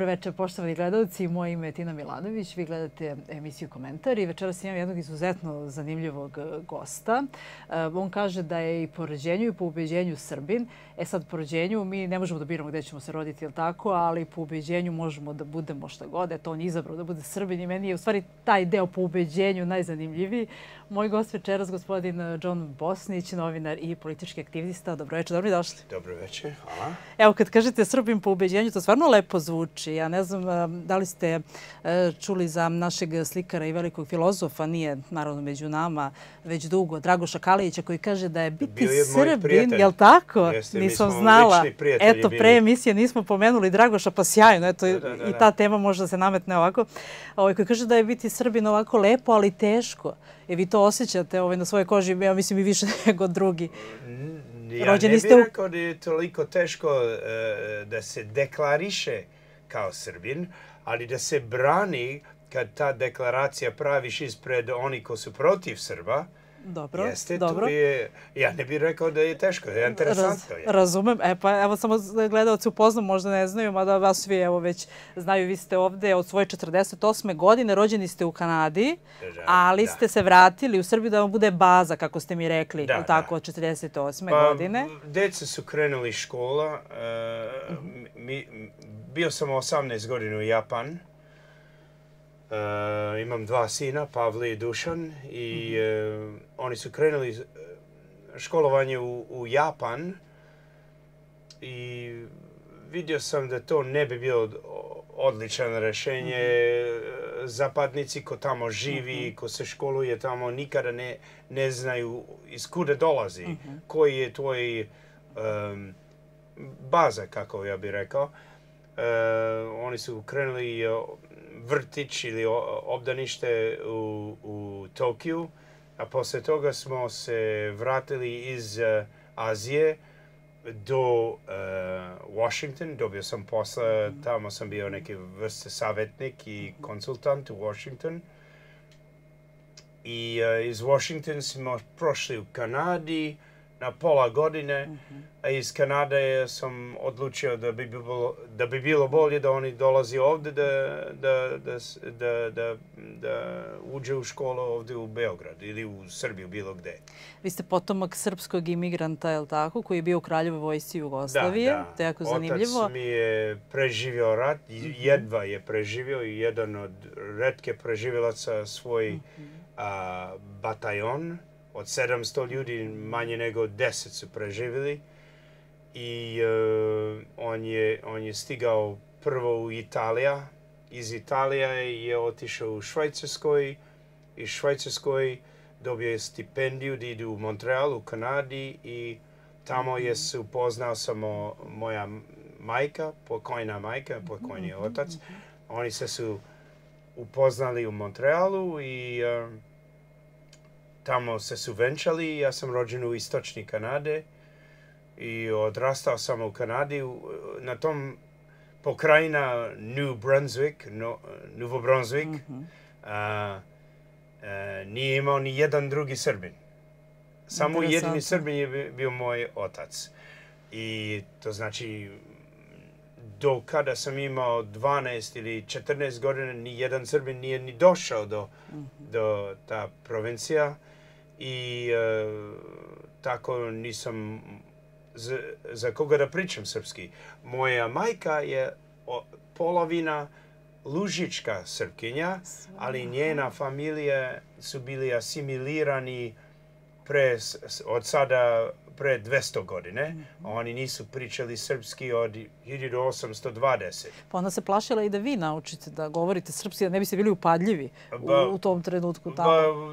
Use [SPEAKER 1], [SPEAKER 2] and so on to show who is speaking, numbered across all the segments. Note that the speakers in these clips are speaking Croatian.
[SPEAKER 1] Dobro večer, poštovani gledalci. Moje ime je Tina Milanović. Vi gledate emisiju Komentar i večeras imam jednog izuzetno zanimljivog e, gosta. E, on kaže da je i po rođenju i po ubeđenju Srbin. E sad, po rođenju mi ne možemo da biramo gde ćemo se roditi, ili tako, ali po ubeđenju možemo da budemo šta god. Eto, on je izabrao da bude Srbin i meni je u stvari taj deo po ubeđenju najzanimljiviji. Moj gost večeras, gospodin eh, John Bosnić, novinar i politički aktivista. Dobro večer, dobro došli.
[SPEAKER 2] Dobro večer, hvala.
[SPEAKER 1] Evo, kad kažete Srbim po ubeđenju, to stvarno lepo zvuči. Ja ne znam eh, da li ste eh, čuli za našeg slikara i velikog filozofa, nije naravno među nama već dugo, Dragoša Kalića, koji kaže da je biti je Srbin, jel tako? Nisam znala. Eto, pre emisije nismo pomenuli Dragoša, pa sjajno. Eto, i ta tema možda se nametne ovako. Ovaj, koji kaže da je biti Srbin ovako lepo, ali teško. I e, vi to osjećate ovaj, na svojoj koži, ja mislim i više nego drugi.
[SPEAKER 2] Ja Rođeni ne bih rekao da je toliko teško e, da se deklariše kao Srbin, ali da se brani kad ta deklaracija praviš ispred onih ko su protiv Srba,
[SPEAKER 1] dobro, Jeste, dobro.
[SPEAKER 2] je, ja ne bih rekao da je teško, je interesantno.
[SPEAKER 1] Raz, razumem, e pa evo samo gledalci upoznam, možda ne znaju, mada vas svi evo već znaju, vi ste ovde od svoje 48. godine, rođeni ste u Kanadi, ali ste se vratili u Srbiju da vam bude baza, kako ste mi rekli, da, tako, od 48. Pa, godine.
[SPEAKER 2] Deca su krenuli škola, uh, mi, bio sam 18 godina u Japan, Eh, imam dva sina, Pavle i Dušan, i mhm. eh, oni su krenuli eh, školovanje u, Japan i vidio sam da to ne bi bilo odličan rješenje. Mhm. Zapadnici ko tamo živi, mhm. ko se školuje tamo, nikada ne, znaju iz kude dolazi, koji je tvoj baza, kako ja bih rekao. oni su krenuli vrtić ili obdanište u, Tokiju, a posle toga smo se vratili iz e, Azije do e, Washington, dobio sam posla, tamo sam bio neki vrste savjetnik i konsultant u Washington. I e, iz Washington smo prošli u Kanadi, na pola godine, mhm. a iz Kanade sam odlučio da bi bilo, da bi bilo bolje da oni dolazi ovdje da, da, da, da, da uđe u školu ovdje u Beograd ili u Srbiju, bilo gdje.
[SPEAKER 1] Vi ste potomak srpskog imigranta, je tako, koji je bio u Kraljevoj vojsci Jugoslavije? Da, da. To je jako zanimljivo. Otac
[SPEAKER 2] mi je preživio rat, mhm. jedva je preživio i jedan od redke preživilaca svoj mhm. a, batajon od 700 ljudi manje nego 10 su preživjeli i e, on, je, on je stigao prvo u Italija. Iz Italije je otišao u Švajcarskoj. i Švajcarskoj dobio je stipendiju da ide u Montrealu, u Kanadi i tamo je se upoznao samo moja majka, pokojna majka, pokojni otac. Oni se su upoznali u Montrealu i e, tamo se su venčali. Ja sam rođen u istočni Kanade i odrastao sam u Kanadi. Na tom pokrajina New Brunswick, Novo Brunswick, mhm. nije imao ni jedan drugi Srbin. Samo jedini Srbin je bio moj otac. I to znači, do kada sam imao 12 ili 14 godina, ni jedan Srbin nije ni došao do, mhm. do ta provincija i e, tako nisam za, koga da pričam srpski. Moja majka je polovina lužička srpkinja, ali njena familija su bili asimilirani pre, od sada pre 200 godine. Oni nisu pričali srpski od 1820.
[SPEAKER 1] Pa ona se plašila i da vi naučite da govorite srpski, da ne biste bili upadljivi u, tom trenutku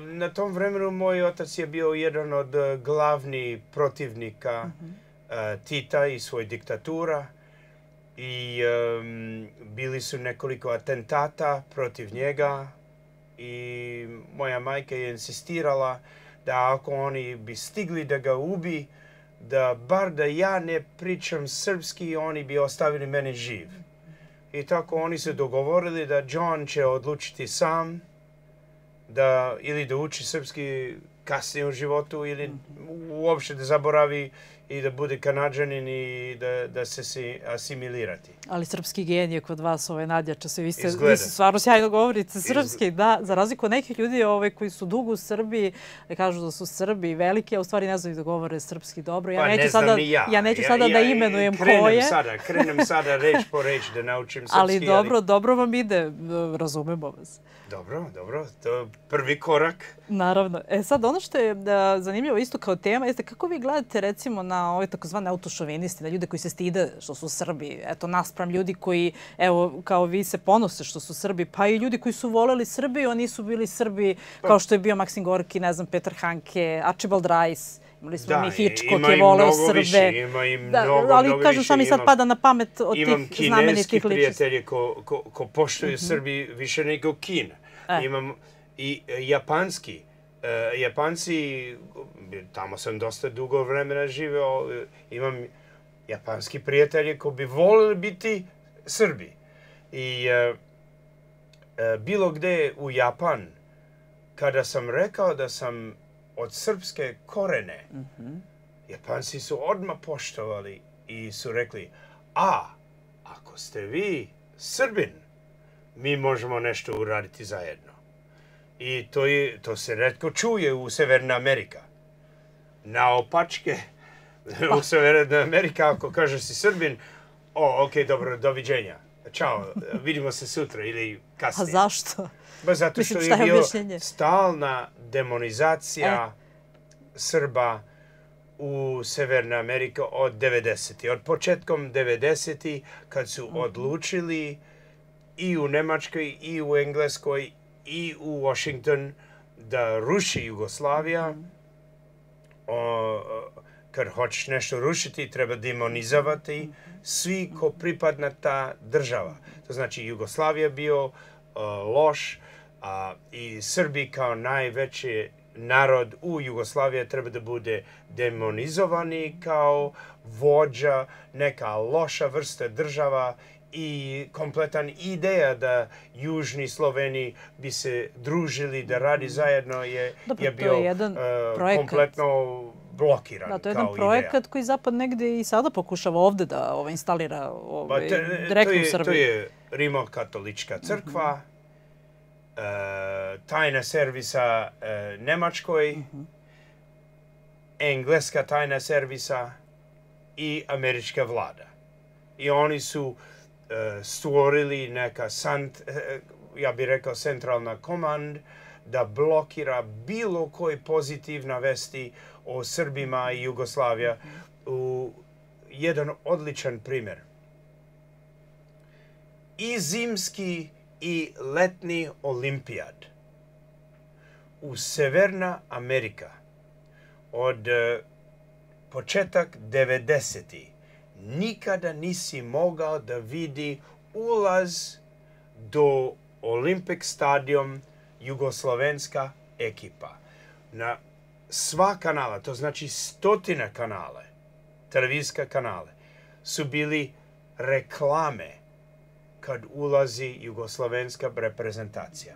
[SPEAKER 2] na tom vremenu moj otac je bio jedan od eh, glavnih protivnika mhm. eh, Tita i svoj diktatura. I bili su nekoliko atentata protiv njega i moja majka je insistirala da ako oni bi stigli da ga ubi, da bar da ja ne pričam srpski, oni bi ostavili mene živ. I tako oni se dogovorili da John će odlučiti sam da ili da uči srpski kasnije u životu ili mhm. uopšte da zaboravi i da bude kanadžanin i da, da se si asimilirati.
[SPEAKER 1] Ali srpski gen je kod vas ovaj, nadjača se. Vi, ste, stvarno sjajno govorite srpski. Da, za razliku od nekih ljudi koji su dugo u Srbiji, kažu da su Srbi veliki, a u stvari ne znaju da govore srpski dobro. Ja pa, neću ne sada, ja. Ja neću sada da imenujem krenem koje. Sada, krenem sada reč po reč da naučim srpski. Ali dobro, dobro vam ide. Razumemo vas.
[SPEAKER 2] Dobro, dobro. To je prvi korak.
[SPEAKER 1] Naravno. E sad, ono što je zanimljivo isto kao tema jeste kako vi gledate recimo na na ove takozvane autošovinisti, na ljude koji se stide što su Srbi. Eto, naspram ljudi koji, evo, kao vi se ponose što su Srbi, pa i ljudi koji su voljeli Srbiju, oni nisu bili Srbi, pa- kao što je bio Maksim Gorki, ne znam, Petar Hanke, Archibald Rice. Imali smo da, mi je voleo Srbe. ima mnogo, da, ali mnogo kažem šta mi sad pada na pamet od tih znamenitih ličnosti. Imam
[SPEAKER 2] prijatelje ko, ko, ko poštuju mhm. Srbi više nego Kina. E. Imam i e, japanski E, Japanci, tamo sam dosta dugo vremena živeo, e, imam japanski prijatelje koji bi volili biti Srbi. I e, bilo gde u Japan, kada sam rekao da sam od srpske korene, mhm. Japanci su odmah poštovali i su rekli, a ako ste vi Srbin, mi možemo nešto uraditi zajedno. I to, to se redko čuje u Severna Amerika. Na opačke u pa. Severna Amerika ako kaže si Srbin, o, ok, dobro, doviđenja. Ćao, vidimo se sutra ili pa kasnije. A zašto? Ba zato što je, stalna demonizacija e. Srba u Severna Amerika od 90. Od početkom 90. kad su mhm. odlučili i u Nemačkoj i u Engleskoj i u Washington da ruši Jugoslavija, mhm. kad hoćeš nešto rušiti, treba demonizovati mhm. svi ko pripadna ta država. To znači Jugoslavija bio loš a, i Srbi kao najveći narod u Jugoslaviji treba da bude demonizovani kao vođa, neka loša vrsta država i kompletan ideja da južni Sloveni bi se družili, da radi zajedno je, je bio e, kompletno blokiran da, to je jedan projekat
[SPEAKER 1] koji Zapad negdje i sada pokušava ovdje da ovaj, instalira pa ovaj, direktno to je, u Srbiji. To je
[SPEAKER 2] rimo crkva, mhm. e, tajna servisa e, Nemačkoj, mhm. engleska tajna servisa i američka vlada. I oni su E, stvorili neka sant, e, e, ja bih rekao centralna komand da blokira bilo koji pozitivna vesti o Srbima i Jugoslavija. U jedan odličan primjer. I zimski i letni olimpijad u Severna Amerika od početak 90 nikada nisi mogao da vidi ulaz do Olympic stadion jugoslovenska ekipa. Na sva kanala, to znači stotine kanale, televizijska kanale, su bili reklame kad ulazi jugoslovenska reprezentacija.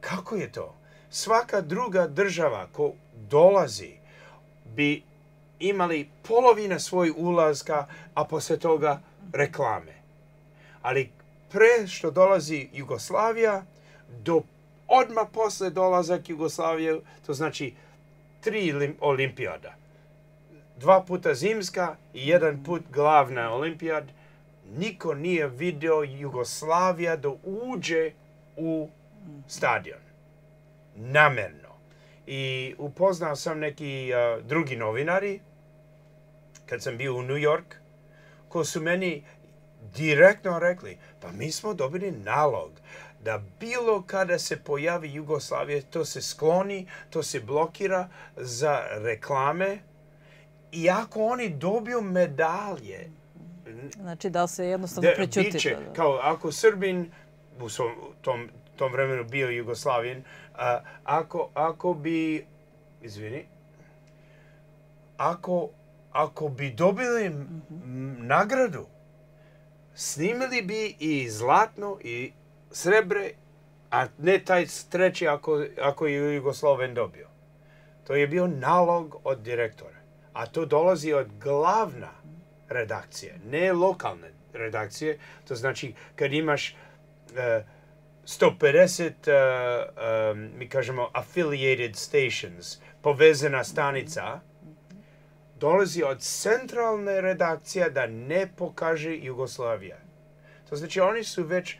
[SPEAKER 2] Kako je to? Svaka druga država ko dolazi bi imali polovina svoj ulazka, a poslije toga reklame. Ali pre što dolazi Jugoslavija, do odmah posle dolazak Jugoslavije, to znači tri olimpijada. Dva puta zimska i jedan put glavna olimpijad. Niko nije video Jugoslavija da uđe u stadion. Namerno. I upoznao sam neki drugi novinari kad sam bio u New York, ko su meni direktno rekli, pa mi smo dobili nalog da bilo kada se pojavi Jugoslavije, to se skloni, to se blokira za reklame, i ako oni dobiju medalje, Znači da se jednostavno prećuti. Kao ako Srbin, u tom, tom vremenu bio Jugoslavin, ako, ako bi, izvini, ako ako bi dobili nagradu, snimili bi i zlatno i srebre, a ne taj treći ako, ako je Jugosloven dobio. To je bio nalog od direktora. A to dolazi od glavna redakcije, ne lokalne redakcije. To znači kad imaš 150, e, e, e, mi kažemo, affiliated stations, povezana stanica, dolazi od centralne redakcije da ne pokaže Jugoslavija. To znači oni su već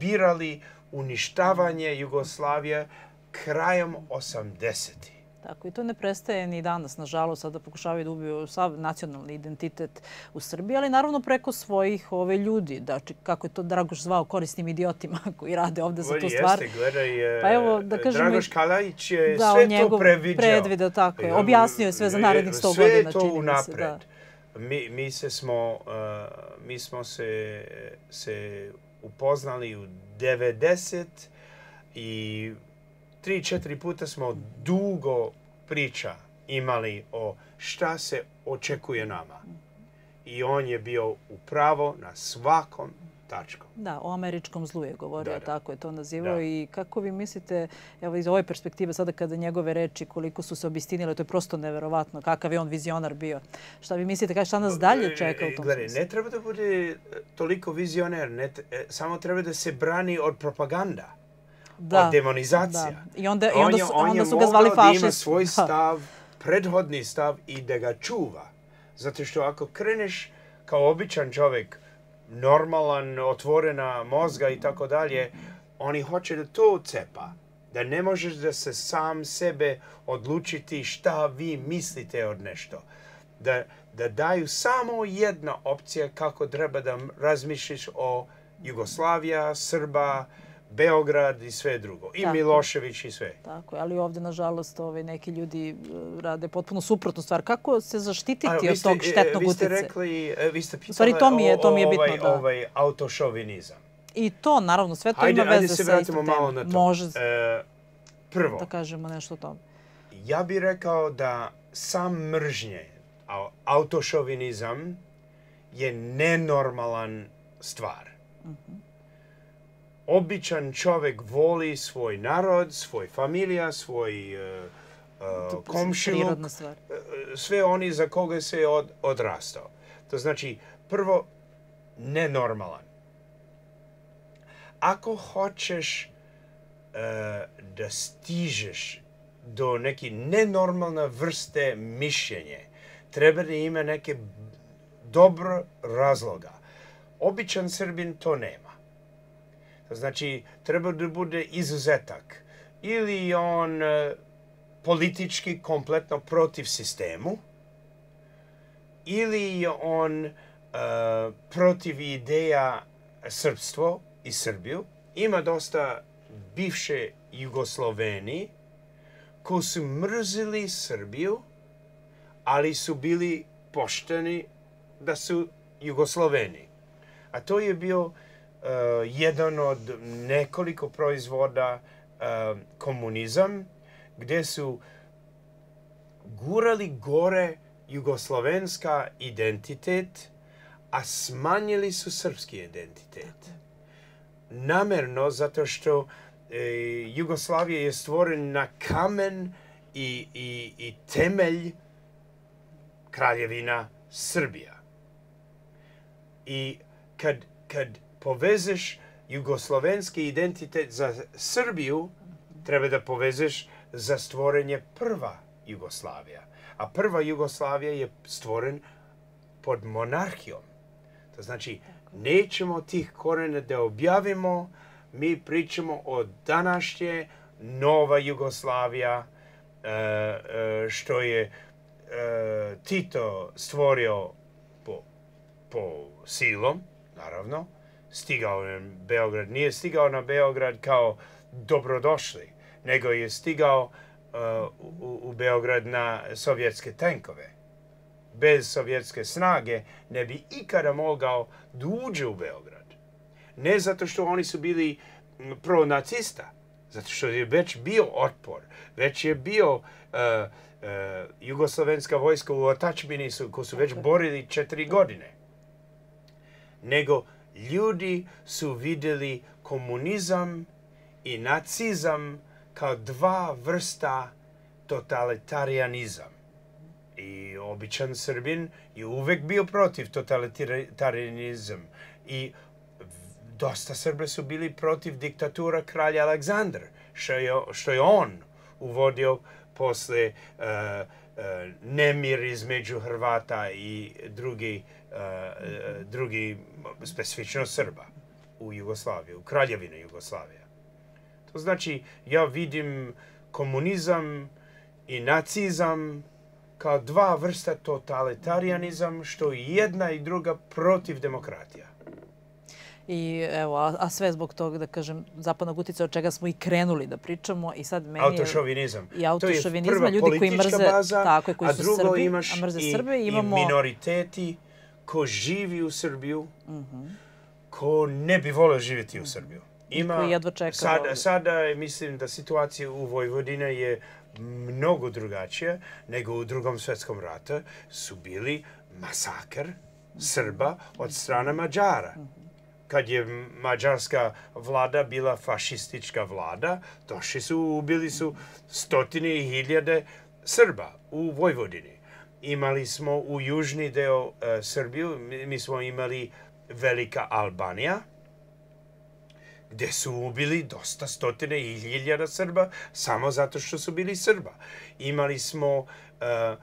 [SPEAKER 2] birali uništavanje Jugoslavije krajem 80.
[SPEAKER 1] Tako i to ne prestaje ni danas, nažalost, sada pokušavaju da ubiju sav nacionalni identitet u Srbiji, ali naravno preko svojih ove ljudi, da, znači, kako je to Dragoš zvao korisnim idiotima koji rade ovde za tu stvar. Jeste, gledaj, e, pa evo, da kažem, Dragoš Kalajić
[SPEAKER 2] je da, sve njegov to previđao. tako je, objasnio je sve za narednih 100 godina. Sve to unapred. mi, mi, se smo, uh, mi smo se, se upoznali u 90 i tri, četiri puta smo dugo priča imali o šta se očekuje nama. I on je bio upravo na svakom tačkom.
[SPEAKER 1] Da, o američkom zlu je govorio, tako je to nazivao. I kako vi mislite, evo iz ove perspektive, sada kada njegove reči koliko su se obistinile, to je prosto neverovatno, kakav je on vizionar bio. Šta vi mislite, šta nas dalje e, čeka u tom ne
[SPEAKER 2] treba da bude e, toliko vizionar. ne, e, samo treba da se brani od propaganda da. demonizacija. I onda, i onda, su, su ga zvali fašist. On je da ima svoj stav, prethodni stav i da ga čuva. Zato što ako kreneš kao običan čovjek, normalan, otvorena mozga i tako dalje, oni hoće da to ucepa. Da ne možeš da se sam sebe odlučiti šta vi mislite od nešto. Da, da daju samo jedna opcija kako treba da razmišljiš o Jugoslavija, Srba, Beograd i sve drugo. I tako, Milošević i sve.
[SPEAKER 1] Tako je, ali ovdje, nažalost, ove, ovaj, neki ljudi e, rade potpuno suprotnu stvar. Kako se zaštititi od tog štetnog utjece? Vi ste
[SPEAKER 2] rekli, e, vi ste e, pitali Sorry, to mi je, to mi je bitno, ovaj, ovaj autošovinizam. I to, naravno, sve to ima veze sa se vratimo malo na to. prvo. Da kažemo nešto o tom. Ja bih rekao da sam mržnje, autošovinizam, je nenormalan stvar. Mhm običan čovjek voli svoj narod, svoj familija, svoj uh, sve oni za koga se je odrastao. To znači, prvo, nenormalan. Ako hoćeš da stižeš do neke nenormalne vrste mišljenje, treba da ima neke dobro razloga. Običan Srbin to nema. Znači, treba da bude izuzetak. Ili on e, politički kompletno protiv sistemu, ili je on e, protiv ideja srpstvo i Srbiju. Ima dosta bivše Jugosloveni koji su mrzili Srbiju, ali su bili pošteni da su Jugosloveni. A to je bio Eh, jedan od nekoliko proizvoda eh, komunizam, gdje su gurali gore jugoslavenska identitet, a smanjili su srpski identitet. Namerno, zato što eh, Jugoslavija je stvoren na kamen i, i temelj kraljevina Srbija. I kad, kad povezeš jugoslovenski identitet za Srbiju, treba da povezeš za stvorenje prva Jugoslavija. A prva Jugoslavija je stvoren pod monarhijom. To znači, nećemo tih korena da objavimo, mi pričamo o današnje nova Jugoslavija, e, e, što je e, Tito stvorio po silom, naravno, stigao na Beograd. Nije stigao na Beograd kao dobrodošli, nego je stigao uh, u, Beograd na sovjetske tenkove. Bez sovjetske snage ne bi ikada mogao da u Beograd. Ne zato što oni su bili nacista zato što je već bio otpor, već je bio uh, uh, jugoslovenska vojska u otačbini su, su već borili četiri godine. Nego ljudi su vidjeli komunizam i nacizam kao dva vrsta totalitarianizam. I običan Srbin je uvek bio protiv totalitarianizam. I dosta Srbe su bili protiv diktatura kralja Aleksandra, što je, on uvodio posle eh, eh, nemir između Hrvata i drugi Eh, eh, drugi, specifično Srba u Jugoslaviji, u kraljevinu Jugoslavija. To znači, ja vidim komunizam i nacizam kao dva vrsta totalitarianizam, što i jedna i druga protiv demokratija.
[SPEAKER 1] I evo, a, sve zbog toga, da kažem, zapadnog utjeca od čega smo i krenuli da pričamo i sad meni je... Autošovinizam. I ljudi koji mrze, baza, tako a drugo Srbi, imaš a mrze i, Srbe. Imamo... I
[SPEAKER 2] minoriteti, ko živi u Srbiju, mm ko ne bi volio živjeti u Srbiju. Ima, sada, sada mislim da situacija u Vojvodini je mnogo drugačija nego u drugom svjetskom ratu su bili masakr Srba od strane Mađara. Mhm. Kad je mađarska vlada bila fašistička vlada, došli su, ubili su stotine i hiljade Srba u Vojvodini imali smo u južni deo e, Srbiju, mi, smo imali Velika Albanija, gdje su ubili dosta stotine i hiljada Srba samo zato što su bili Srba. Imali smo e,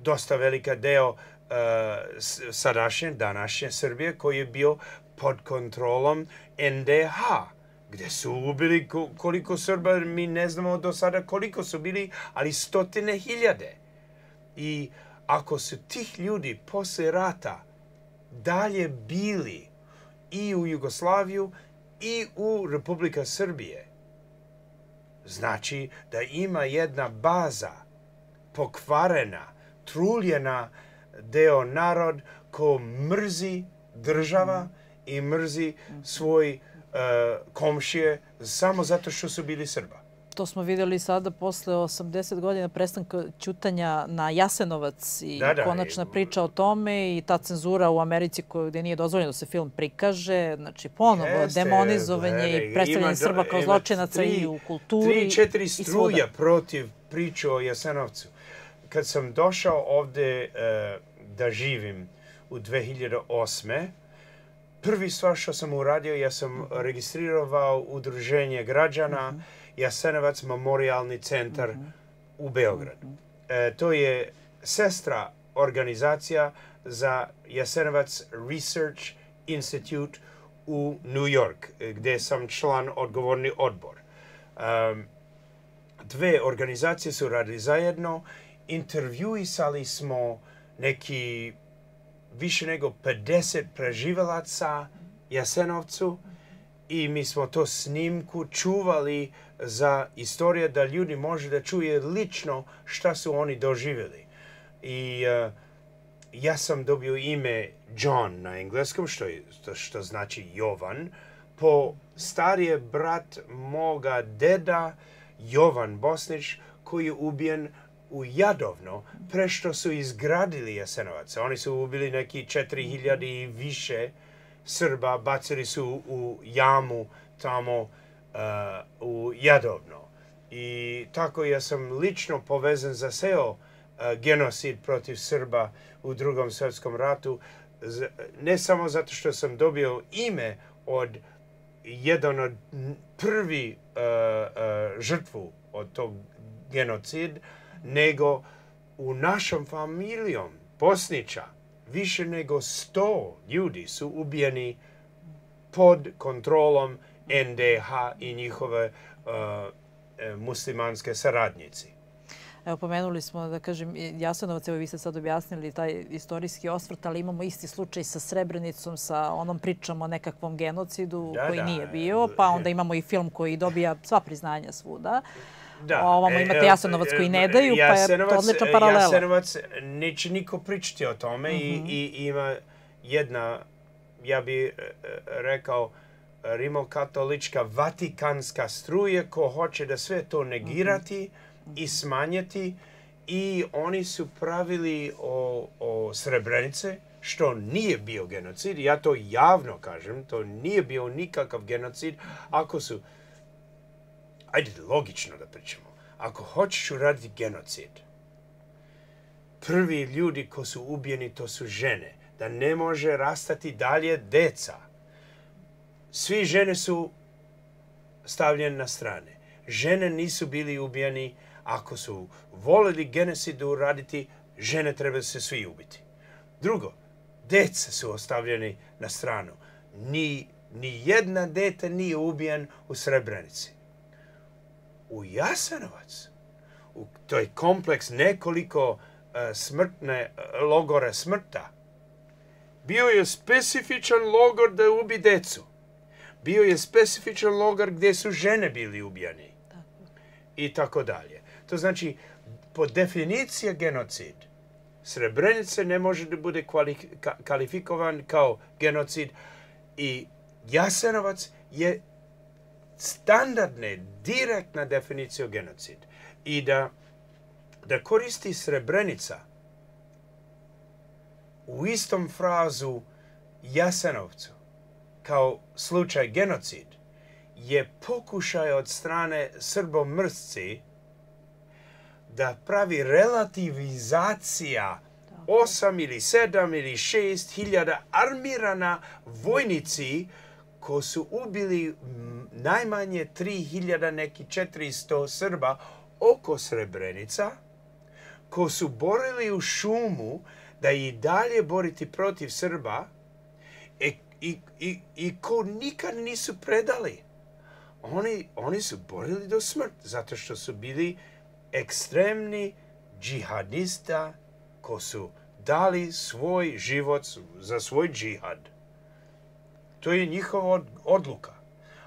[SPEAKER 2] dosta velika deo e, sadašnje, današnje Srbije koji je bio pod kontrolom NDH gdje su ubili koliko Srba, mi ne znamo do sada koliko su bili, ali stotine hiljade. I ako su tih ljudi poslije rata dalje bili i u Jugoslaviju i u Republika Srbije, znači da ima jedna baza pokvarena, truljena deo narod ko mrzi država i mrzi mhm. svoj e, komšije samo zato što su bili Srba
[SPEAKER 1] to smo vidjeli sada posle 80 godina prestanka čutanja na Jasenovac i konačna priča o tome i ta cenzura u Americi gdje nije dozvoljeno da se film prikaže, znači ponovo demonizovanje i predstavljanje Srba kao zločinaca i u kulturi. Tri, četiri struja
[SPEAKER 2] protiv priče o Jasenovcu. Kad sam došao ovdje e, da živim u 2008 prvi stvar što sam uradio, ja sam mhm. registrirao udruženje građana mhm. Jasenovac memorialni centar u Beogradu. E, to je sestra organizacija za Jasenovac Research Institute u New York, gdje sam član odgovorni odbor. dve organizacije su radili zajedno. Intervjuisali smo neki više nego 50 preživalaca Jasenovcu i mi smo to snimku čuvali za istorije da ljudi može da čuje lično šta su oni doživjeli. I e, ja sam dobio ime John na engleskom, što, što, što znači Jovan, po starije brat moga deda Jovan Bosnić koji je ubijen u Jadovno pre što su izgradili Jasenovac. Oni su ubili neki 4000 i više Srba, bacili su u jamu tamo E, u Jadovno. I tako ja sam lično povezan za SEO e, genocid protiv Srba u drugom svjetskom ratu, ne samo zato što sam dobio ime od jedan od prvi e, žrtvu od tog genocid, nego u našom familijom Bosnića više nego sto ljudi su ubijeni pod kontrolom NDH i njihove uh, e, muslimanske saradnjici.
[SPEAKER 1] Evo, pomenuli smo, da kažem, Jasenovac, evo vi ste sad objasnili taj istorijski osvrt, ali imamo isti slučaj sa Srebrenicom, sa onom pričom o nekakvom genocidu koji nije bio, pa e, onda imamo i film koji dobija sva priznanja
[SPEAKER 2] svuda. Ovamo e, imate Jasenovac koji ne daju, pa je to odlična paralela. Jasenovac neće niko pričati o tome i, mhm. i ima jedna, ja bih rekao, rimokatolička vatikanska struje ko hoće da sve to negirati i smanjiti i oni su pravili o, o Srebrenice što nije bio genocid. Ja to javno kažem, to nije bio nikakav genocid. Ako su, ajde logično da pričamo, ako hoćeš uraditi genocid, prvi ljudi ko su ubijeni to su žene, da ne može rastati dalje deca svi žene su stavljene na strane. Žene nisu bili ubijani. Ako su voljeli genocidu raditi, žene treba se svi ubiti. Drugo, deca su ostavljeni na stranu. Ni, ni jedna deta nije ubijan u Srebrenici. U Jasenovac, u toj kompleks nekoliko e, smrtne uh, logora smrta, bio je specifičan logor da ubi decu bio je specifičan logar gdje su žene bili ubijani i tako dalje. To znači, po definiciji genocid, Srebrenica ne može da bude kvalifikovan kao genocid i Jasenovac je standardne, direktna definicija genocid. I da, da koristi Srebrenica u istom frazu Jasenovcu kao slučaj genocid je pokušaj od strane srbomrsci da pravi relativizacija osam ili sedam ili šest hiljada armirana vojnici ko su ubili najmanje tri hiljada neki četiristo Srba oko Srebrenica, ko su borili u šumu da i dalje boriti protiv Srba, i, ko nikad nisu predali. Oni, su borili do smrt zato što su bili ekstremni džihadista ko su dali svoj život za svoj džihad. To je njihova odluka.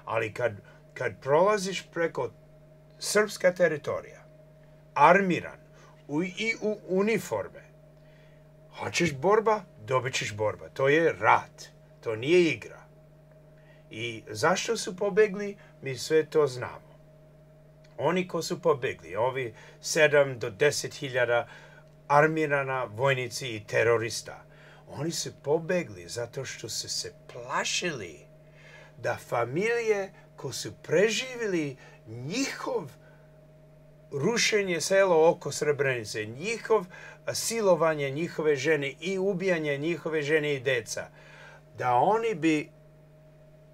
[SPEAKER 2] Ali kad, prolaziš preko srpska teritorija, armiran i u uniforme, hoćeš borba, dobit ćeš borba. To je rat. To nije igra. I zašto su pobegli, mi sve to znamo. Oni ko su pobegli, ovi 7 do 10 hiljada armirana vojnici i terorista, oni su pobegli zato što su se plašili da familije ko su preživili njihov rušenje selo oko Srebrenice, njihov silovanje njihove žene i ubijanje njihove žene i deca da oni bi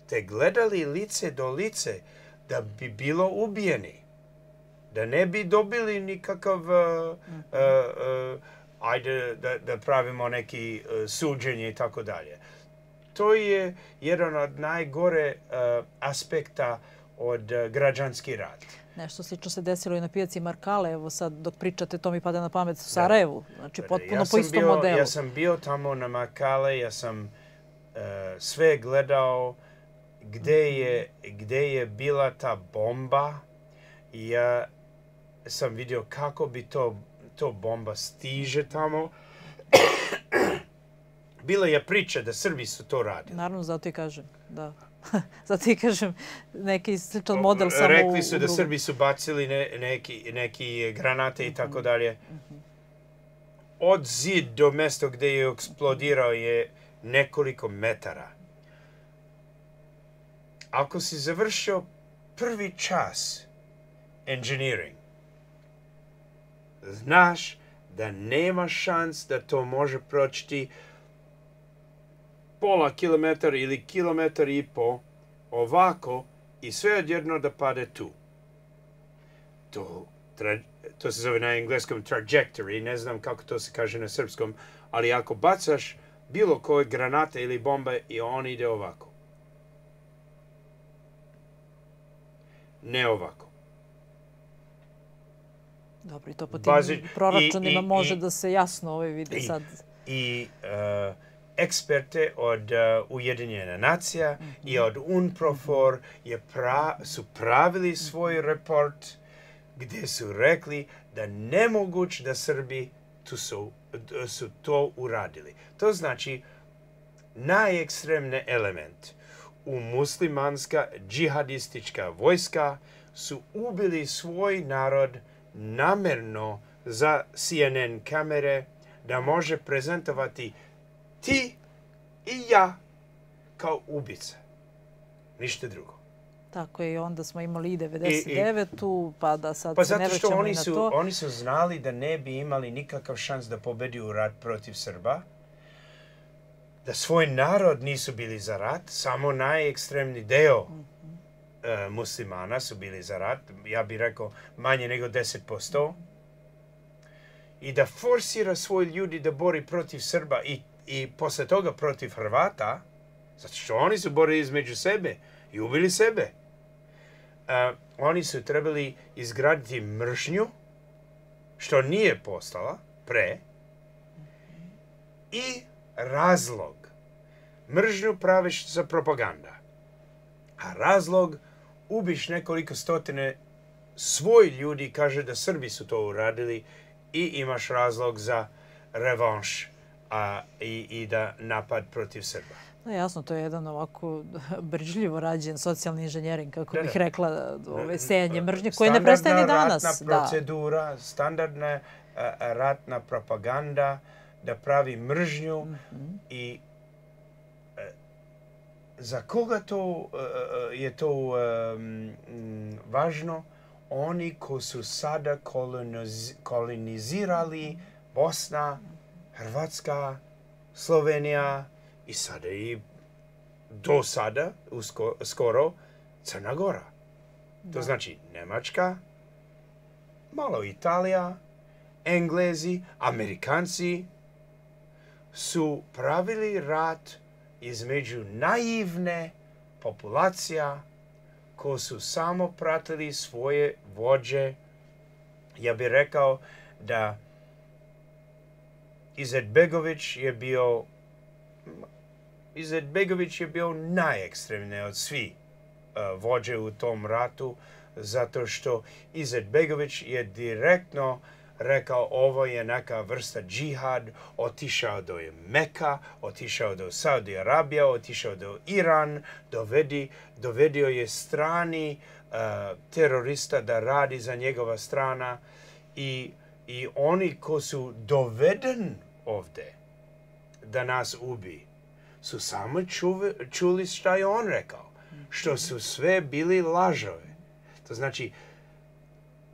[SPEAKER 2] te gledali lice do lice, da bi bilo ubijeni, da ne bi dobili nikakav, eh, mhm. eh, eh, ajde da, pravimo neki suđenje i tako dalje. To je jedan od najgore aspekta od građanski rat. Nešto
[SPEAKER 1] slično se desilo i na pijaci Markale, evo sad dok pričate to mi pada na pamet u Sarajevu, znači potpuno ja po istom modelu. Ja sam
[SPEAKER 2] bio tamo na Markale, ja sam E, sve gledao gdje je, je bila ta bomba i ja sam vidio kako bi to, to bomba stiže tamo. Bila je priča da Srbi su to radili.
[SPEAKER 1] Naravno, zato i kažem, da. zato i kažem, neki sličan model Rekli samo Rekli su da Srbi su
[SPEAKER 2] bacili ne, neki, neki granate i tako mhm. dalje. Mhm. Od zid do mjesto gdje je eksplodirao je nekoliko metara. Ako si završio prvi čas engineering, znaš da nema šans da to može proći pola kilometar ili kilometar i po ovako i sve odjedno da pade tu. To, to se zove na engleskom trajectory, ne znam kako to se kaže na srpskom, ali ako bacaš bilo koje granate ili bombe i on ide ovako. Ne ovako.
[SPEAKER 1] Dobro, i to po tim proračunima može da se jasno ovaj
[SPEAKER 2] vidi sad. I eh, eksperte od uh, eh, Ujedinjena nacija i mhm. od UNPROFOR je su pravili mhm. svoj report gdje su rekli da nemoguć da Srbi eh, su to uradili. To znači najekstremne element u muslimanska džihadistička vojska su ubili svoj narod namerno za CNN kamere da može prezentovati ti i ja kao ubice. Ništa drugo.
[SPEAKER 1] Tako je, i onda smo imali i 99-u, pa da sad pa se što oni su,
[SPEAKER 2] oni su znali da ne bi imali nikakav šans da pobedi u rat protiv Srba da svoj narod nisu bili za rat, samo najekstremni deo mhm. e, muslimana su bili za rat, ja bih rekao manje nego 10%, mhm. i da forsira svoj ljudi da bori protiv Srba i, i posle toga protiv Hrvata, zato što oni su borili između sebe i ubili sebe. E, oni su trebali izgraditi mržnju, što nije postala pre, mhm. i razlog. Mržnju praviš za propaganda. A razlog ubiš nekoliko stotine svoj ljudi kaže da Srbi su to uradili i imaš razlog za revanš a, i, da napad protiv Srba.
[SPEAKER 1] No, jasno, to je jedan ovako brđljivo rađen socijalni inženjering, kako bih rekla, ove, ovaj, sejanje mržnje, koje ne prestaje ni danas.
[SPEAKER 2] procedura, standardna e, e, ratna propaganda, da pravi mržnju mhm. i e, za koga to e, e, je to važno? Oni ko su sada kolonizirali Bosna, Hrvatska, Slovenija i sada i do sada, skoro, Crna Gora. To znači Nemačka, malo Italija, Englezi, Amerikanci, su pravili rat između naivne populacija ko su samo pratili svoje vođe. Ja bih rekao da Izetbegović je bio Izetbegović je bio najekstremniji od svih uh, vođe u tom ratu zato što Izetbegović je direktno rekao ovo je neka vrsta džihad, otišao do Meka, otišao do Saudi Arabija, otišao do Iran, dovedi, dovedio je strani eh, terorista da radi za njegova strana i, oni ko su doveden ovdje da nas ubi, su samo čuli šta je on rekao. Što su sve bili lažove. To znači,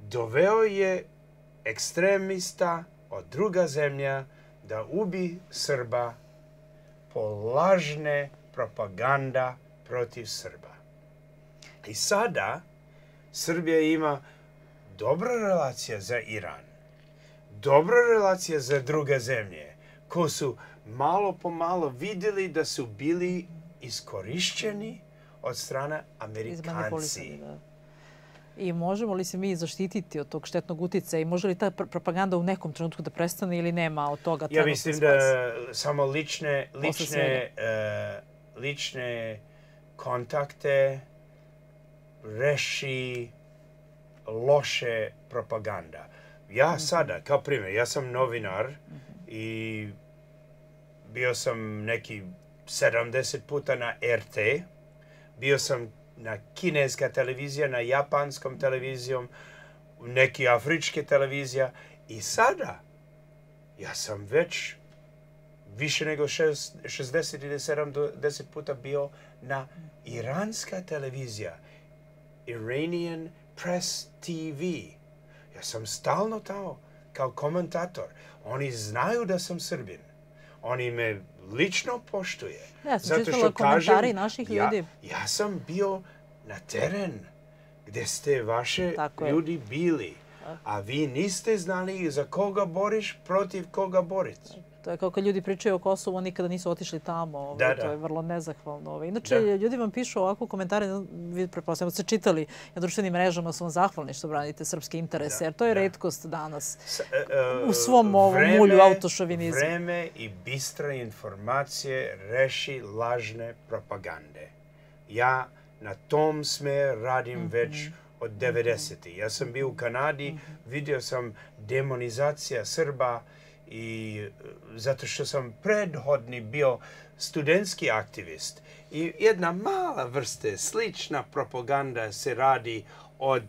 [SPEAKER 2] doveo je ekstremista od druga zemlja da ubi Srba po lažne propaganda protiv Srba. I sada Srbija ima dobra relacija za Iran, dobra relacija za druge zemlje, ko su malo po malo vidjeli da su bili iskorišćeni od strana Amerikanci.
[SPEAKER 1] I možemo li se mi zaštititi od tog štetnog utjeca i može li ta propaganda u nekom trenutku da prestane ili nema od toga? Ja mislim da
[SPEAKER 2] samo lične, lične, e, lične kontakte reši loše propaganda. Ja mhm. sada, kao primjer, ja sam novinar i bio sam neki 70 puta na RT, bio sam na kineska televizija, na japanskom televizijom, neki afričke televizija. I sada, ja sam već više nego 60 ili 70 puta bio na iranska televizija, Iranian Press TV. Ja sam stalno tao kao komentator. Oni znaju da sam Srbin. Oni me lično poštuje. Ja, sam Zato što naših ljudi. Ja, sam bio na teren gdje ste vaše ljudi bili, a vi niste znali za koga boriš, protiv koga boriš.
[SPEAKER 1] To kao kad ljudi pričaju o Kosovu, oni nikada nisu otišli tamo. Ovaj, to je vrlo nezahvalno. Ovaj. Inače, ljudi vam pišu ovako komentare, vi pretpostavljamo se čitali na društvenim mrežama, su vam zahvalni što branite srpske interese, jer to je redkost danas e,
[SPEAKER 2] e, u svom ovom mulju autošovinizmu. Vreme i bistre informacije reši lažne propagande. Ja na tom sme radim mhm. već od 90. Mhm. Ja sam bio u Kanadi, mm vidio sam demonizacija Srba, i e, zato što sam prethodni bio studentski aktivist i jedna mala vrste slična propaganda se radi od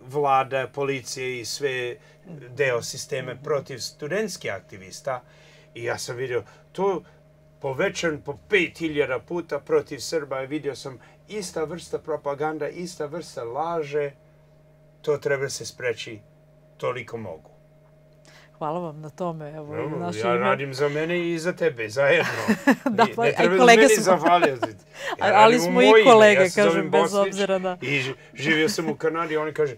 [SPEAKER 2] vlada, policije i sve deo sisteme protiv studentskih aktivista. I ja sam vidio to povećan po 5000 puta protiv Srba i vidio sam ista vrsta propaganda, ista vrsta laže. To treba se spreći toliko mogu.
[SPEAKER 1] Hvala vam na tome. Evo, no, ja radim
[SPEAKER 2] za mene i za tebe, zajedno. da, I, ne pa, e, treba kolege su... smo... ali smo i kolege, kažem, bez obzira da... I živio sam u Kanadi, oni kaže,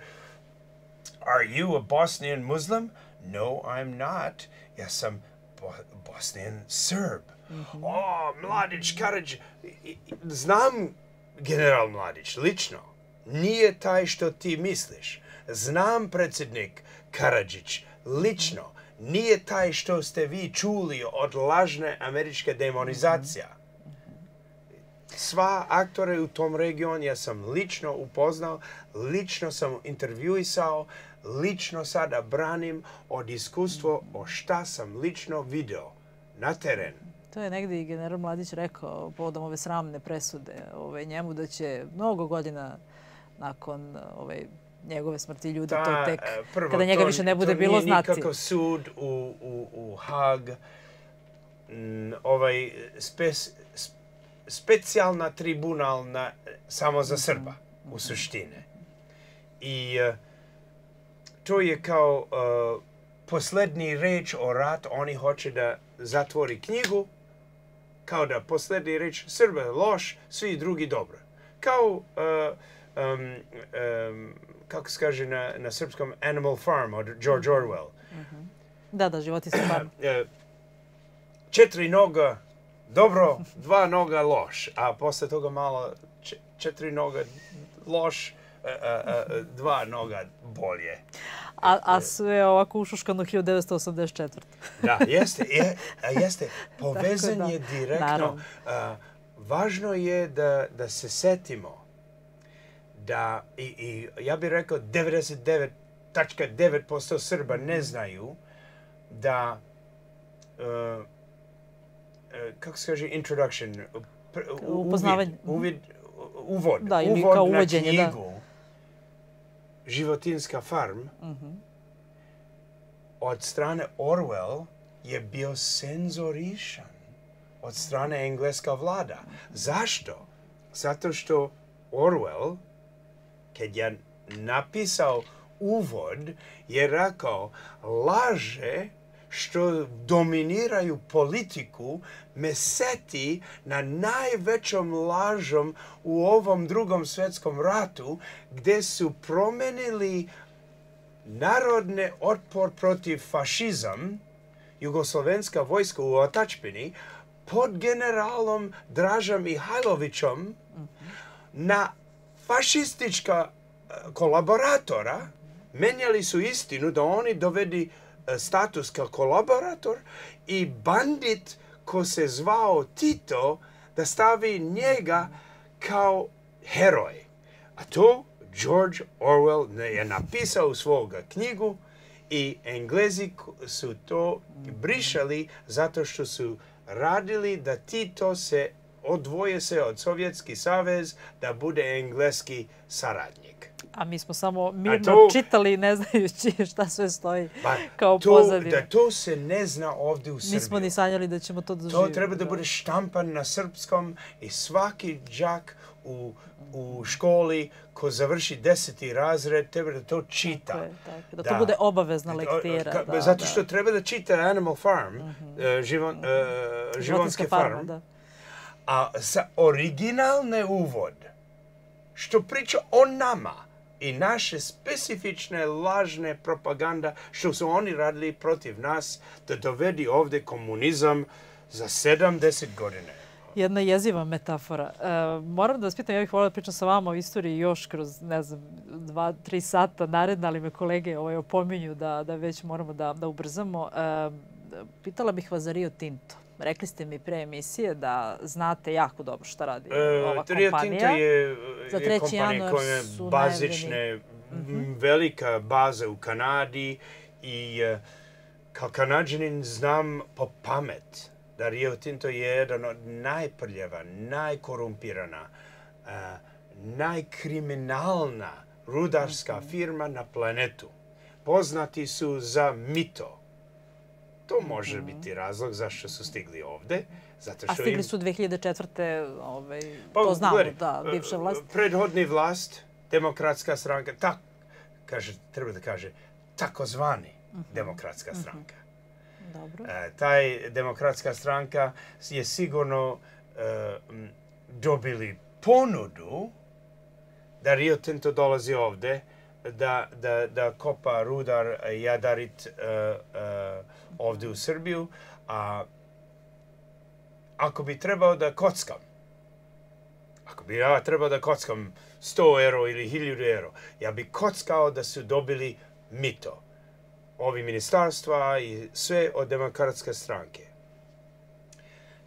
[SPEAKER 2] Are you a Bosnian Muslim? No, I'm not. Ja sam Bo Bosnian Serb. Mm O, Mladić, Karadž, znam general Mladić, lično. Nije taj što ti misliš. Znam predsjednik Karadžić, lično nije taj što ste vi čuli od lažne američke demonizacija. Sva aktore u tom regionu ja sam lično upoznao, lično sam intervjuisao, lično sada branim od iskustvo o šta sam lično video na teren.
[SPEAKER 1] To je negdje i general Mladić rekao povodom ove sramne presude ove, ovaj, njemu da će mnogo godina nakon ove ovaj, njegove
[SPEAKER 2] smrti ljudi, to je tek e, kada njega više ne bude bilo znati. To nije nikakav sud u, Hag. ovaj specijalna tribunalna samo za Srba u mhm. suštine. I e, to je kao posljednji poslednji reč o rat, oni hoće da zatvori knjigu, kao da poslednji reč Srba je loš, svi drugi dobro. Kao e, kako se kaže na, na srpskom, Animal Farm od George mhm. Orwell.
[SPEAKER 1] Mm Da, da, životi farm.
[SPEAKER 2] E, četiri noga dobro, dva noga loš, a posle toga malo četiri noga loš, e, e, dva noga bolje.
[SPEAKER 1] A, a dakle, sve ovako ušuškano 1984. da, jeste, je, jeste. Povezan je direktno.
[SPEAKER 2] Važno je da, da se setimo da i, ja bih rekao 99.9% Srba ne mhm. znaju da uh, kako se kaže introduction upoznavanje mhm. uvod
[SPEAKER 1] uvod uvođenje, knjigu
[SPEAKER 2] Životinska farm mhm. od strane Orwell je bio senzorišan od strane engleska vlada. Zašto? Zato što Orwell kad je napisao uvod, je rekao laže što dominiraju politiku me seti na najvećom lažom u ovom drugom svjetskom ratu gdje su promenili narodne otpor protiv fašizam, jugoslovenska vojska u Otačpini pod generalom Dražom Mihajlovićom mhm. na fašistička e, kolaboratora menjali su istinu da oni dovedi e, status kao kolaborator i bandit ko se zvao Tito da stavi njega kao heroj. A to George Orwell je napisao u svoga knjigu i Englezi su to brišali zato što su radili da Tito se odvoje se od Sovjetski savez da bude engleski saradnik.
[SPEAKER 1] A mi smo samo mirno to,
[SPEAKER 2] čitali ne znajući šta sve stoji kao to, Da to se ne zna ovdje u Srbiji. Nismo ni sanjali da ćemo to doživjeti. To treba da bude štampan na srpskom i svaki džak u, školi ko završi deseti razred treba da to čita. Da, to bude
[SPEAKER 1] obavezna lektira. zato što
[SPEAKER 2] treba da čita Animal Farm, uh farme a sa originalne uvod što priča o nama i naše specifične lažne propaganda što su oni radili protiv nas da dovedi ovdje komunizam za 70 godine.
[SPEAKER 1] Jedna jeziva metafora. E, moram da vas pitam, ja bih voljela da pričam sa vama o istoriji još kroz, ne znam, dva, tri sata naredna, ali me kolege ovaj, opominju da, da već moramo da, da ubrzamo. E, pitala bih vas za Rio Tinto. Rekli ste mi pre emisije da znate jako dobro šta radi e, ova kompanija. Tinto je,
[SPEAKER 2] Za kompanija koja je bazične, mhm. velika baza u Kanadi i e, kao kanadžanin znam po pamet da Rio Tinto je jedan od najprljeva, najkorumpirana, e, najkriminalna rudarska mhm. firma na planetu. Poznati su za mito, to može mhm. biti razlog zašto su stigli ovde. Zato što A stigli im... su
[SPEAKER 1] 2004. Ovaj, pa, to znamo, da, e,
[SPEAKER 2] bivša vlast. Predhodni vlast, demokratska stranka, tak, treba da kaže, takozvani mhm. demokratska mhm. stranka. E, taj demokratska stranka je sigurno e, dobili ponudu da Rio Tinto dolazi ovde da, kopa rudar eh, jadarit eh, eh, ovdje u Srbiju, a ako bi trebao da kockam, ako bi ja trebao da kockam 100 euro ili 1000 euro, ja bi kockao da su dobili mito. Ovi ministarstva i sve od demokratske stranke.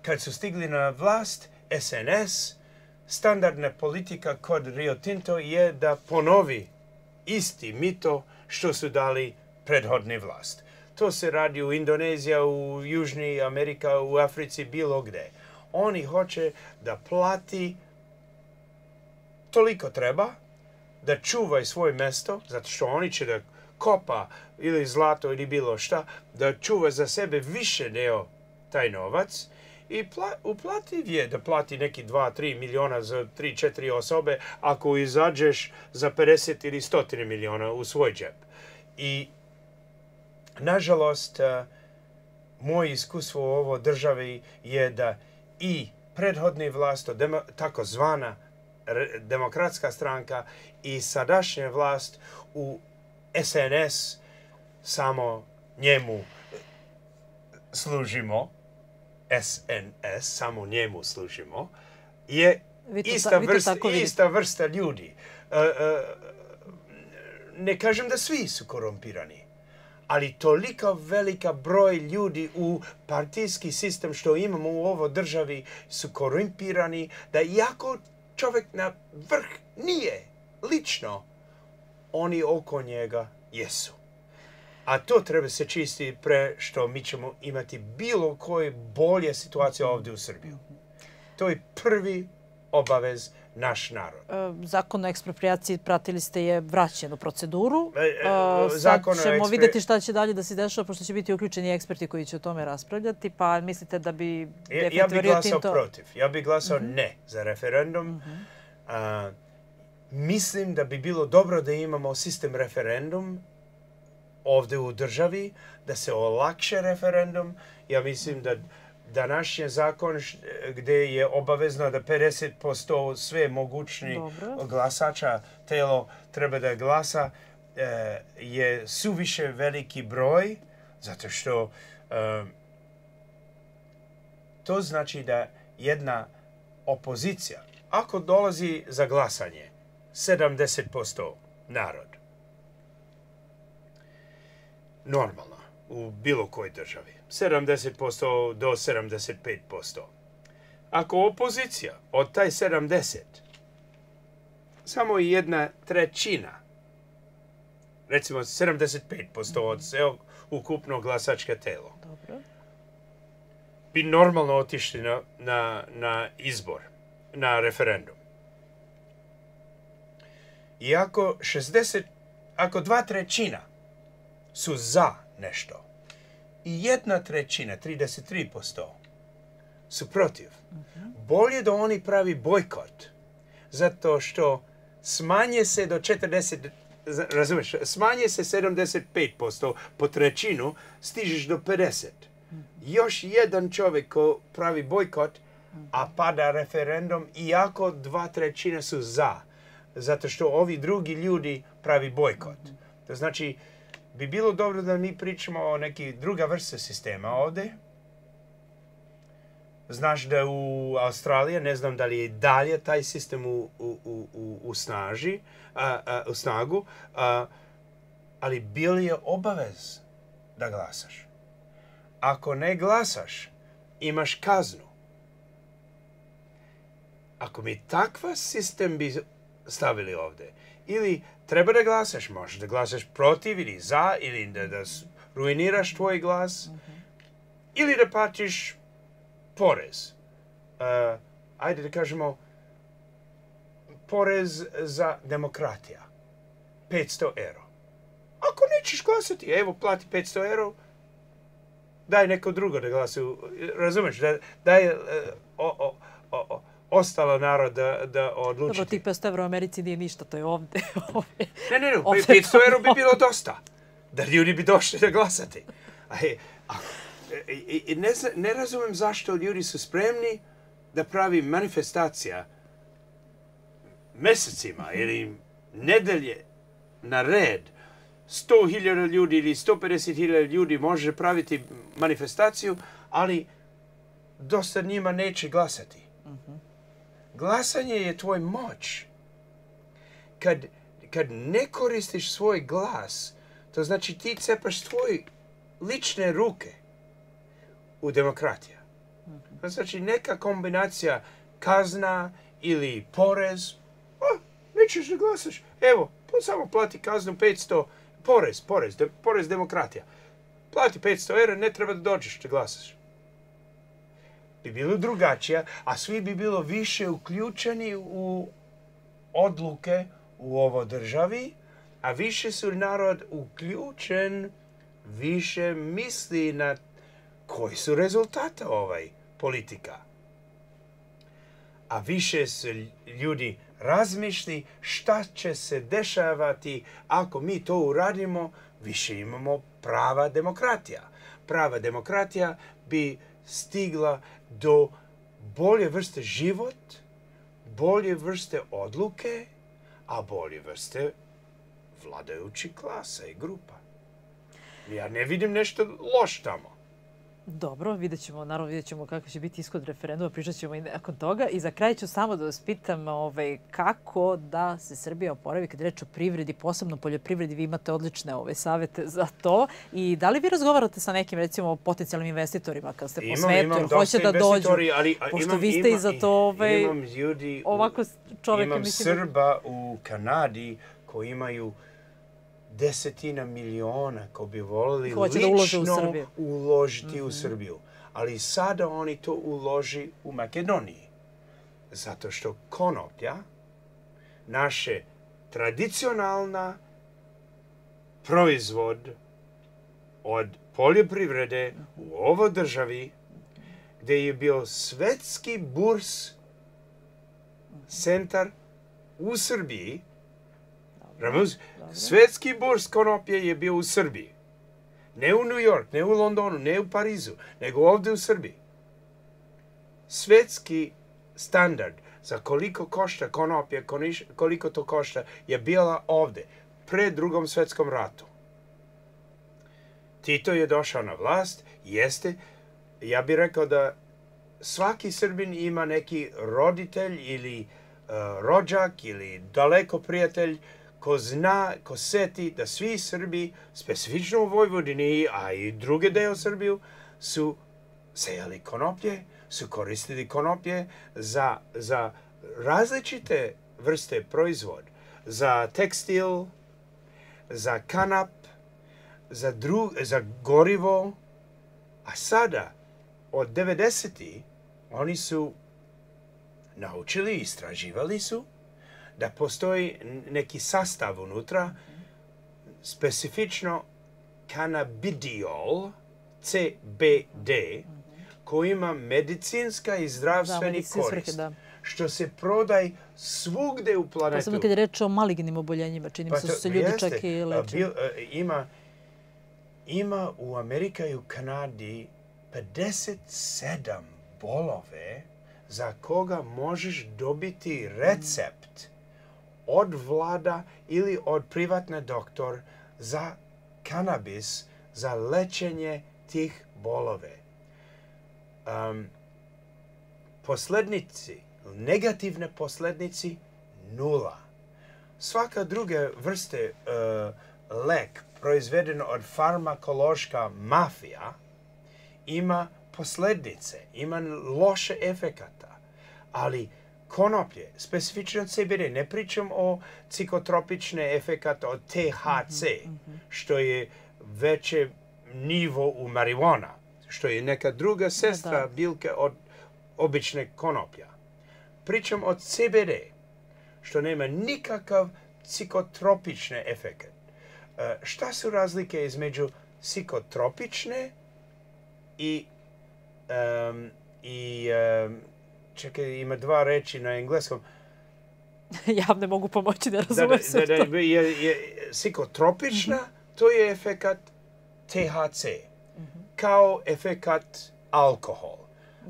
[SPEAKER 2] Kad su stigli na vlast, SNS, standardna politika kod Rio Tinto je da ponovi isti mito što su dali prethodni vlast. To se radi u Indonezija, u Južni Amerika, u Africi, bilo gdje. Oni hoće da plati toliko treba, da čuvaj svoje mesto, zato što oni će da kopa ili zlato ili bilo šta, da čuva za sebe više deo taj novac i je da plati neki 2-3 miliona za 3-4 osobe ako izađeš za 50 ili 100 miliona u svoj džep. I nažalost, eh, moje iskustvo u ovoj državi je da i prethodni vlast, tako zvana demokratska stranka i sadašnja vlast u SNS samo njemu eh, služimo. SNS, samo njemu služimo, je ista, vrsta, ljudi. E, e, ne kažem da svi su korumpirani, ali toliko velika broj ljudi u partijski sistem što imamo u ovoj državi su korumpirani da jako čovjek na vrh nije lično, oni oko njega jesu a to treba se čisti pre što mi ćemo imati bilo koje bolje situacije ovdje u Srbiju. To je prvi obavez naš narod.
[SPEAKER 1] E, zakon o ekspropriaciji pratili ste je vraćen u proceduru. E, e, sad ćemo vidjeti šta će dalje da se dešava, pošto će biti uključeni eksperti koji će o tome raspravljati, pa mislite da bi... Ja, bih glasao protiv.
[SPEAKER 2] Ja bih glasao mhm. ne za referendum. Mhm. mislim da bi bilo dobro da imamo sistem referendum ovdje u državi, da se olakše referendum. Ja mislim da današnji zakon gdje je obavezno da 50% sve mogućni glasača telo treba da glasa e, je suviše veliki broj zato što e, to znači da jedna opozicija ako dolazi za glasanje 70% narod normalna u bilo kojoj državi. 70% do 75%. Ako opozicija od taj 70, samo jedna trećina, recimo 75% od celog ukupnog glasačka telo, bi normalno otišli na, na, na izbor, na referendum. I ako 60, ako dva trećina su za nešto. I jedna trećina, 33%, su protiv. Mhm. Bolje da oni pravi bojkot. Zato što smanje se do 40, smanje se 75% po trećinu, stižiš do 50. Mhm. Još jedan čovjek ko pravi bojkot, a mhm. pada referendum, iako dva trećine su za. Zato što ovi drugi ljudi pravi bojkot. To znači, bi bilo dobro da mi pričamo o neki druga vrsta sistema ovdje. Znaš da u Australiji, ne znam da li je dalje taj sistem u, u, u, u snaži, u snagu, ali bilo je obavez da glasaš. Ako ne glasaš, imaš kaznu. Ako mi takva sistem bi stavili ovdje. Ili treba da glasaš, možeš da glasaš protiv ili za, ili da, da ruiniraš tvoj glas, mhm. ili da patiš porez. Uh, ajde da kažemo, porez za demokratija. 500 euro. Ako nećeš glasati, evo plati 500 euro, daj neko drugo da glasi. Razumeš, da, daj... E, o, o, o, o ostala naroda da odlučite.
[SPEAKER 1] Dobro, ti u Americi nije ništa, to je ovde.
[SPEAKER 2] ne, ne, ne, 500 bi bilo dosta. Da ljudi bi došli da glasati. E, e, e, ne, ne razumem zašto ljudi su spremni da pravi manifestacija mesecima ili nedelje na red. 100.000 ljudi ili 150.000 ljudi može praviti manifestaciju, ali dosta njima neće glasati. Glasanje je tvoj moć. Kad, kad ne koristiš svoj glas, to znači ti cepaš tvoje lične ruke u demokratija. To znači neka kombinacija kazna ili porez. A, nećeš da glasaš. Evo, samo plati kaznu 500, porez, porez, porez demokratija. Plati 500 eura, ne treba da dođeš da glasaš bi bilo drugačija, a svi bi bilo više uključeni u odluke u ovo državi, a više su narod uključen, više misli na koji su rezultate ovaj politika. A više su ljudi razmišli šta će se dešavati ako mi to uradimo, više imamo prava demokratija. Prava demokratija bi stigla do bolje vrste život, bolje vrste odluke, a bolje vrste vladajući klasa i grupa. Ja ne vidim nešto loš tamo.
[SPEAKER 1] Dobro, vidjet ćemo, naravno vidjet ćemo kako će biti ishod referenduma, pričat ćemo i nakon toga. I za kraj ću samo da vas pitam ovaj, kako da se Srbija oporavi kad reč o privredi, posebno poljoprivredi. Vi imate odlične ove ovaj, savete za to. I da li vi razgovarate sa nekim, recimo, potencijalnim investitorima kad ste po svetu, hoće da dođu? Ali, pošto vi ste i za to
[SPEAKER 2] ovako čoveka. Imam Srba u Kanadi koji imaju desetina miliona ko bi volili lično uložiti u mhm. Srbiju. Ali sada oni to uloži u Makedoniji. Zato što konoplja, naše tradicionalna proizvod od poljoprivrede u ovoj državi, gdje je bio svetski burs centar u Srbiji, Ramuz, svetski burz konoplje je bio u Srbiji. Ne u New York, ne u Londonu, ne u Parizu, nego ovdje u Srbiji. Svetski standard za koliko košta konoplje, koliko to košta, je bila ovdje, pre drugom svjetskom ratu. Tito je došao na vlast, jeste, ja bih rekao da svaki Srbin ima neki roditelj ili eh, rođak ili daleko prijatelj ko zna, ko seti da svi Srbi, specifično u Vojvodini, a i druge deo Srbiju, su sejali konoplje, su koristili konopje za, za različite vrste proizvod, za tekstil, za kanap, za, za gorivo, a sada od 90. oni su naučili, istraživali su da postoji neki sastav unutra, specifično kanabidiol, CBD, koji ima medicinska i zdravstveni korist što se prodaj svugde u planetu. kad je
[SPEAKER 1] reč o malignim oboljenjima, čini mi pa se su se ljudi čak i e,
[SPEAKER 2] Ima, ima u Amerika i u Kanadi 57 bolove za koga možeš dobiti recept od vlada ili od privatne doktor za kanabis za lečenje tih bolove. Um, poslednici, negativne poslednici, nula. Svaka druge vrste e, lek proizvedeno od farmakološka mafija ima poslednice, ima loše efekata, ali konoplje, specifično CBD, ne pričam o cikotropične efekata od THC, mhm, mhm, mhm. što je veće nivo u marihuana, što je neka druga sestra bilke od obične konoplja. Pričam od CBD, što nema nikakav cikotropične efekat. E, šta su razlike između cikotropične i, i čekaj, ima dva reći na engleskom.
[SPEAKER 1] ja ne mogu
[SPEAKER 2] pomoći da razumijem da, da, da, je, je psikotropična, mhm. to je efekat THC, mhm. kao efekat alkohol.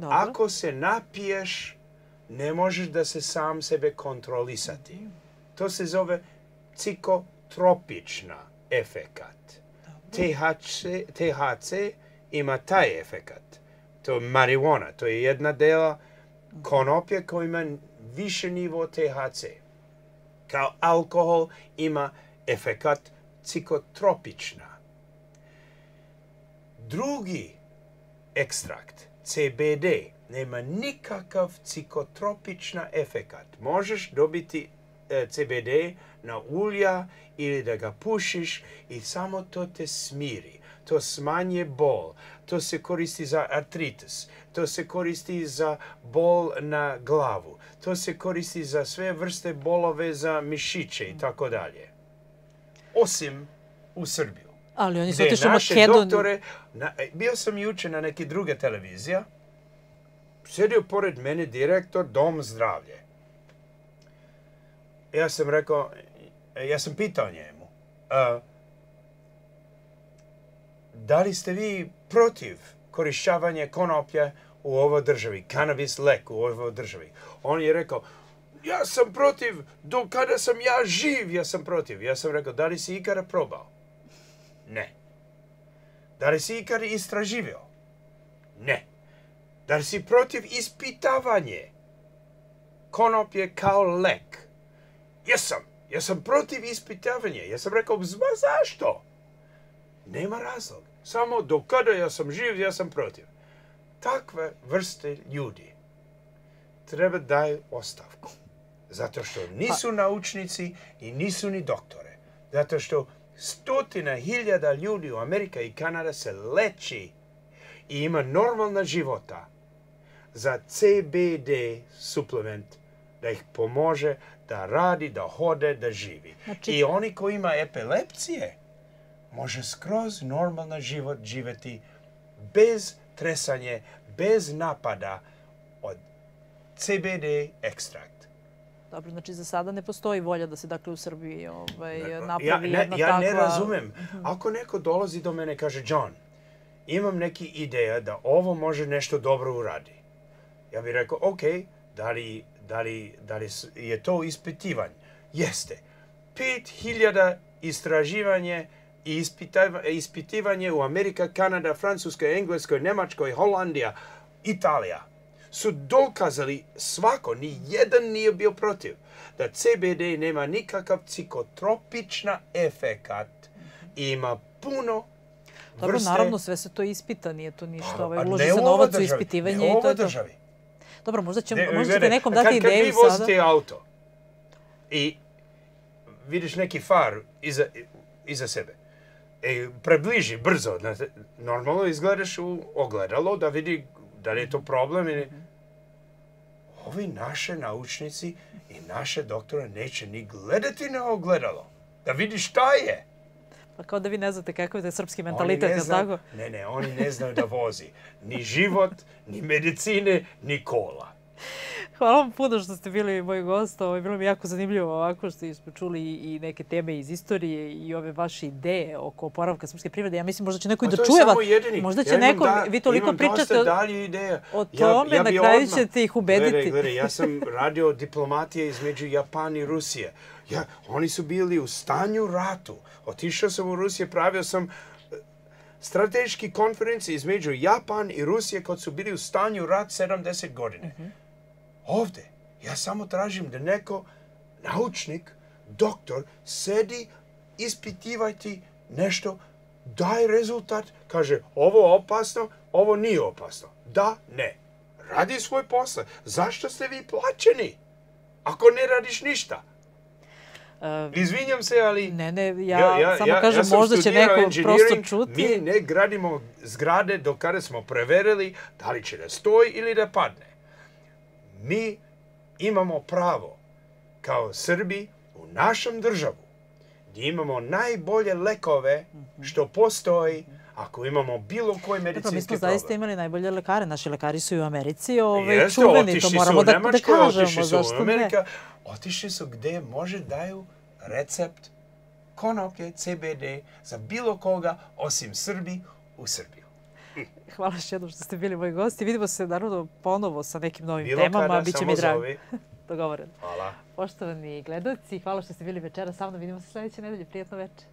[SPEAKER 2] Ako se napiješ, ne možeš da se sam sebe kontrolisati. Mhm. To se zove psikotropična efekat. THC, THC ima taj efekat. To je marihuana, to je jedna dela konoplje koji ima više nivo THC. Kao alkohol ima efekat cikotropična. Drugi ekstrakt, CBD, nema nikakav cikotropična efekat. Možeš dobiti eh, CBD na ulja ili da ga pušiš i samo to te smiri. To smanje bol. To se koristi za artritis. To se koristi za bol na glavu. To se koristi za sve vrste bolove za mišiće i tako dalje. Osim u Srbiju. Ali oni su otišli u e, bio sam juče na neki druge televizija. Sjedio pored mene direktor Dom zdravlje. Ja sam rekao, E, ja sam pitao njemu, da li ste vi protiv korišćavanja konoplja u ovoj državi, kanabis lek u ovoj državi? On je rekao, ja sam protiv, do kada sam ja živ, ja sam protiv. Ja sam rekao, da li si ikada probao? Ne. Da li si ikada istraživio? Ne. Da li si protiv ispitavanje? konopje kao lek. Jesam. Ja sam protiv ispitavanja. Ja sam rekao, zašto? Nema razlog. Samo do kada ja sam živ, ja sam protiv. Takve vrste ljudi treba daju ostavku. Zato što nisu pa- naučnici i nisu ni doktore. Zato što stotina hiljada ljudi u Amerika i Kanada se leči i ima normalna života za CBD suplement da ih pomože da radi, da hode, da živi. Znači- I oni koji ima epilepsije može skroz normalno život živjeti bez tresanje, bez napada od CBD ekstrakt.
[SPEAKER 1] Dobro, znači za sada ne postoji volja da se dakle u Srbiji ovaj, napravi dakle, ja, ne, jedna takva... Ja ne razumem.
[SPEAKER 2] Mhm. Ako neko dolazi do mene i kaže John, imam neki ideja da ovo može nešto dobro uradi. Ja bih rekao, ok, da li da li, da li je to ispitivanje? Jeste. 5000 istraživanje i ispitivanje u Amerika, Kanada, Francuskoj, Engleskoj, Nemačkoj, Holandija, Italija su dokazali svako, ni jedan nije bio protiv, da CBD nema nikakav psikotropična efekat. Ima puno vrste... Dobro, naravno,
[SPEAKER 1] sve se to ispita, nije to ništa. Pa, ovaj, pa uloži se novac u ispitivanje i to je to. državi.
[SPEAKER 2] Dobro, možda ćemo, ćete nekom dati ideju sada. Kad vi vozite auto i vidiš neki far iza, sebe, e, približi brzo, normalno izgledaš u ogledalo da vidi da li je to problem ili... Mhm. Ovi naše naučnici i naše doktore neće ni gledati na ogledalo da vidi šta je. Pa
[SPEAKER 1] kao da vi ne znate kakav je srpski mentalitet, ne
[SPEAKER 2] Ne, ne, oni ne znaju da vozi. Ni život, ni medicine, ni kola.
[SPEAKER 1] Hvala vam puno što ste bili moj gost. Ovo bilo mi jako zanimljivo ovako što smo čuli i neke teme iz istorije i ove vaše ideje oko oporavka srpske privrede. Ja mislim možda će neko i dočujeva. Možda će neko, vi toliko pričate
[SPEAKER 2] o, tome, ja, na kraju ćete ih ubediti. ja sam radio diplomatije između Japan i Rusije. oni su bili u stanju ratu. Otišao sam u Rusije, pravio sam eh, strateški konferenci između Japan i Rusije kad su bili u stanju rat 70 godine. Ovdje. Ja samo tražim da neko naučnik, doktor, sedi, ispitivati nešto, daj rezultat, kaže ovo opasno, ovo nije opasno. Da, ne. Radi svoj posao. Zašto ste vi plaćeni? Ako ne radiš ništa. Ehm, Izvinjam se, ali... Ne, ne, ja, samo kažem, možda će neko prosto čuti. Mi ne gradimo zgrade do kada smo preverili da li će da stoji ili da padne mi imamo pravo kao Srbi u našem državu gdje imamo najbolje lekove mhm. što postoji ako imamo bilo koji medicinski problem. Mi smo zaista
[SPEAKER 1] imali najbolje lekare. Naši lekari su i u Americi Jeste, čuveni, to moramo da, kažemo. Otišli su u Amerika,
[SPEAKER 2] otišli su gdje može daju recept konoke, CBD za bilo koga osim Srbi u Srbiji. Hvala još jednom
[SPEAKER 1] što ste bili moji gosti. Vidimo se naravno ponovo sa nekim novim temama. Kada, Biće mi drago.
[SPEAKER 2] Dogovoreno. Hvala.
[SPEAKER 1] Poštovani gledalci, hvala što ste bili večera sa mnom. Vidimo se sljedeće nedelje. Prijetno večer.